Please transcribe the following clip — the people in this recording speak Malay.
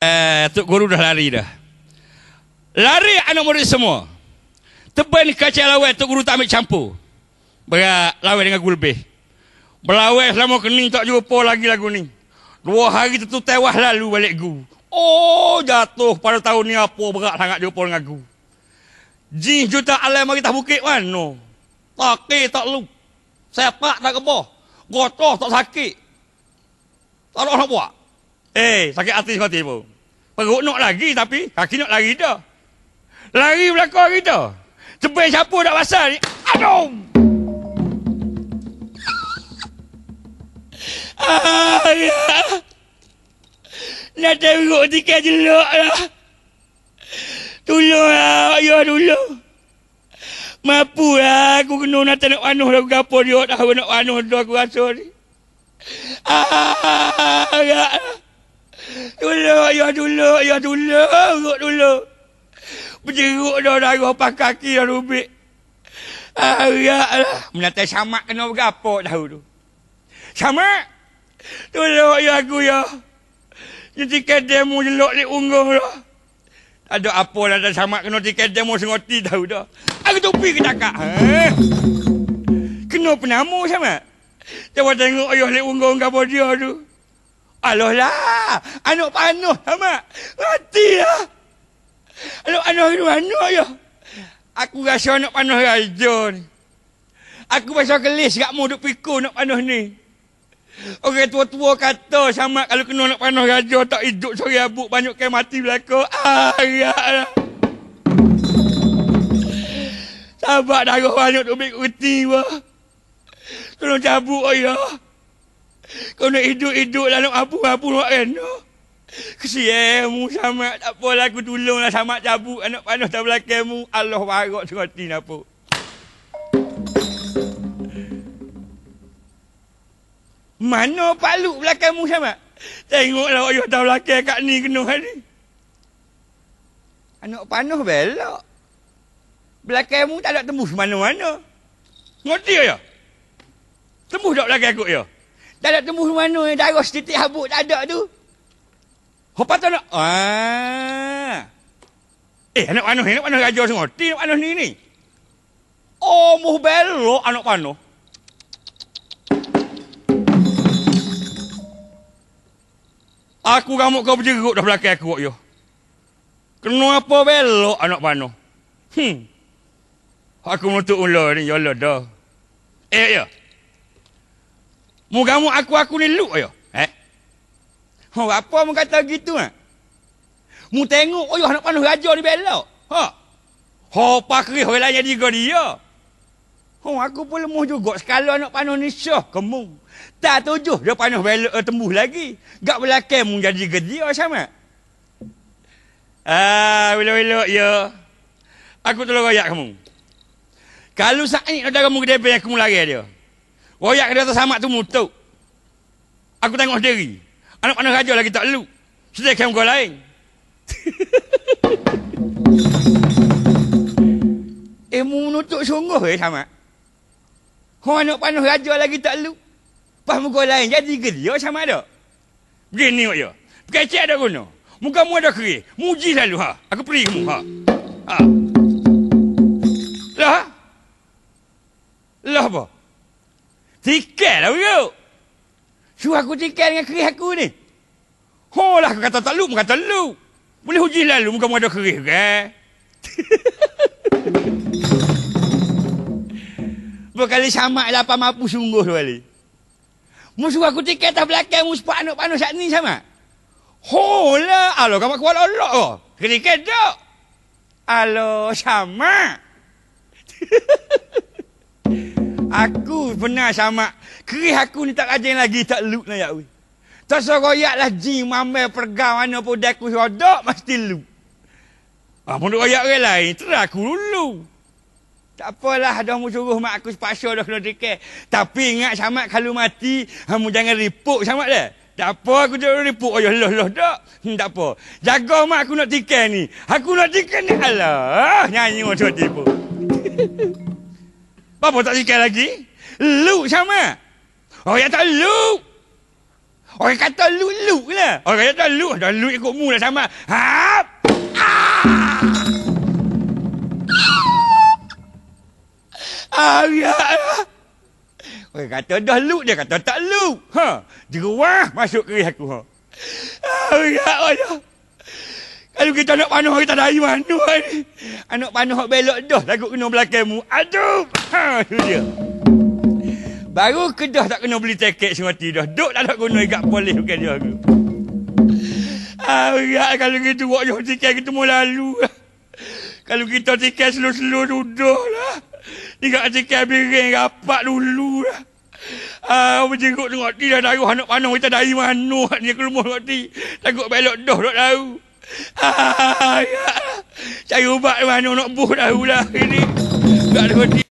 Eh, Tok Guru dah lari dah. Lari anak murid semua. Teban kaca lawai Tok Guru tak ambil campur. Berak lawai dengan gulbih. Berlawan selama kening tak jumpa lagi lagu ni. Dua hari tu tewas lalu balik gu. Oh jatuh pada tahun ni apa berak sangat jumpa dengan gu. Jin juta alam mari tak bukit kan? No. Pakai tak lu. Sepak tak kebah. Gotoh tak sakit. Tak ada orang buat. Eh, sakit hati mati pun. Perut nak lagi tapi kaki nak lari dah. Lari belakang kita. Cepat siapa nak basah ni. Aduh! Ah, ya. Nak teruk tiga jeluk lah. Tolong lah, ya dulu. Mampu lah, aku kena nak tanak panuh lah. Kenapa dia tak nak panuh tu aku rasa ni. Ah, ya. Ah, ah, ah, ah, ah. Dulu, ayah dulu, ayah dulu, urut ah, dulu. Berjeruk dah darah pas kaki dah rubik. Ayah lah. Menantai samak kena berapa tahu tu. Samak! Tolong ayah aku ya. Ketika demo jelok di unggah dah. Tak ada apa lah dah samak kena tiket demo sengoti tahu dah. Aku tupi ke takak. Ha? Kena penamu samak. Coba tengok ayah di unggah-unggah dia tu. Aloh lah. Anak panuh tamat. Mati lah. Anak panuh itu anak ya. Aku rasa anak panuh raja ni. Aku pasal kelis kat mu duk pikul anak panuh ni. Orang tua-tua kata sama kalau kena anak panuh raja tak hidup sore abuk banyak kan mati belakang. Ah, ya lah. Sabak darah banyak duk ambil kerti pun. Tolong cabut, ayah. Oh, ya. Kau nak hidup-hidup dalam abu-abu luar no. Kesian mu sama tak apalah aku tolonglah sama cabut anak panah tak belakang mu. Allah barok sekoti napa. Mana paluk belakang mu sama? Tengoklah ayah tak belakang kat ni kena hari. Anak panah belok. Belakang mu tak ada tembus mana-mana. Ngerti ya? Tembus tak belakang aku ya? Dah tak tembus mana yang darah setitik habuk tak ada tu. Hopa tu nak. Ah. Eh, anak panuh ni, anak panuh raja semua. Ti anak panuh ni ni. Oh, muh belok anak panuh. Aku gamuk kau berjeruk dah belakang aku, yo. Kenapa belok anak panuh? Hmm. Aku menutup ular ni, yolah ya dah. Eh, ya. Yeah. Mugamu aku aku ni luk ayo. Ya. Eh? Ha, oh, apa mu kata gitu ah? Mu tengok ayo oh, anak panuh raja ni belok. Ha. Ha, pakri di juga dia. Ha, oh, aku pun lemuh juga sekali anak panuh ni syah kemu. Tak tujuh dia panuh belok uh, eh, tembus lagi. Gak belakang mu jadi gedi, gedia sama. Ah, wilo-wilo yo, ya. Aku tolong ayak kamu. Kalau saat ini ada kamu gede pun aku mulai dia. Royak di tu sama tu mutuk. Aku tengok sendiri. Anak mana raja lagi tak lu. Sedih kem kau lain. eh, mu menutup sungguh eh, sama. Kau anak panuh raja lagi tak lu. Pas muka lain jadi ke dia sama ada. Begini kot je. Ya. Pekecek ada guna. Muka mu ada kerih. Muji lalu ha. Aku pergi kamu ha. Ha. Lah ha? Lah apa? Tiket lah wujud. Suruh aku tikai dengan keris aku ni. Ho lah aku kata tak lu, kata lu. Boleh uji lalu, muka ada keris ke? Berkali sama lah apa mampu sungguh tu kali. Musuh aku tikai atas belakang, musuh pak anak saat ni sama. Ho lah, alo kamu kuat lolok oh. Kena kedok. Alo sama. Aku pernah sama Kerih aku ni tak rajin lagi Tak luk lah ya we Tak seroyak lah ji Mamai pergau Mana pun dia aku serodok Mesti luk Ah, pun royak orang lain Terah aku dulu tak apalah, dah mu suruh mak aku sepaksa dah kena dekat. Tapi ingat sama kalau mati, kamu jangan ripuk sama dah. Tak apa, aku tak boleh ripuk. Ayuh, loh, loh, dok. Hmm, tak apa. Jaga mak aku nak tikai ni. Aku nak tikai ni. Alah, nyanyi macam tipu. tipu. Bapa tak sikai lagi? Lu sama. Orang yang tak lu. Orang kata lu lu lah. Orang yang tak lu. Dah lu ikut mu lah sama. Ha? Ah, ya, ya. Orang kata dah lu. Dia kata tak lu. Ha? Jeruah masuk keris aku. Ha? Ah, ya, ya. Oh, Lalu kita nak panah kita dah ayuh anuh ni. Anak panah belok dah lagu kena belakangmu. Aduh! Ha, tu dia. Baru kedah tak kena beli tiket semati dah. Duk tak nak guna ikat polis bukan dia aku. Ah, kalau kita buat jauh tiket kita mau lalu. Kalau kita tiket selur-selur duduk lah. Ikat tiket biring rapat dulu lah. Ah, ha, uh, berjenguk tengok ti dah daruh anak panah kita dari mana ni kelumuh tengok ti. Takut belok dah tak tahu. Ha, ya. Cari ubat mana nak buh dah ulah ini. Tak ada